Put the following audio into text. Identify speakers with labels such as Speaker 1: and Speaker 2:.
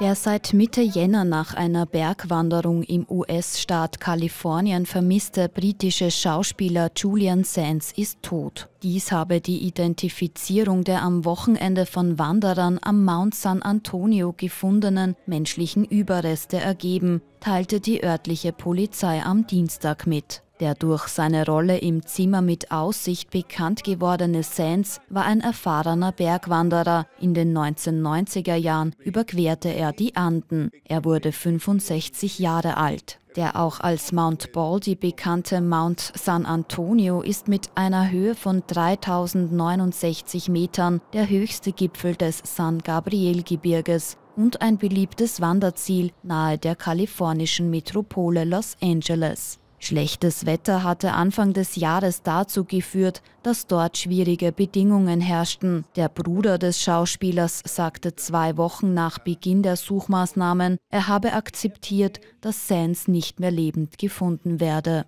Speaker 1: Der seit Mitte Jänner nach einer Bergwanderung im US-Staat Kalifornien vermisste britische Schauspieler Julian Sands ist tot. Dies habe die Identifizierung der am Wochenende von Wanderern am Mount San Antonio gefundenen menschlichen Überreste ergeben, teilte die örtliche Polizei am Dienstag mit. Der durch seine Rolle im Zimmer mit Aussicht bekannt gewordene Sands war ein erfahrener Bergwanderer. In den 1990er Jahren überquerte er die Anden. Er wurde 65 Jahre alt. Der auch als Mount Baldy bekannte Mount San Antonio ist mit einer Höhe von 3069 Metern der höchste Gipfel des San Gabriel-Gebirges und ein beliebtes Wanderziel nahe der kalifornischen Metropole Los Angeles. Schlechtes Wetter hatte Anfang des Jahres dazu geführt, dass dort schwierige Bedingungen herrschten. Der Bruder des Schauspielers sagte zwei Wochen nach Beginn der Suchmaßnahmen, er habe akzeptiert, dass Sands nicht mehr lebend gefunden werde.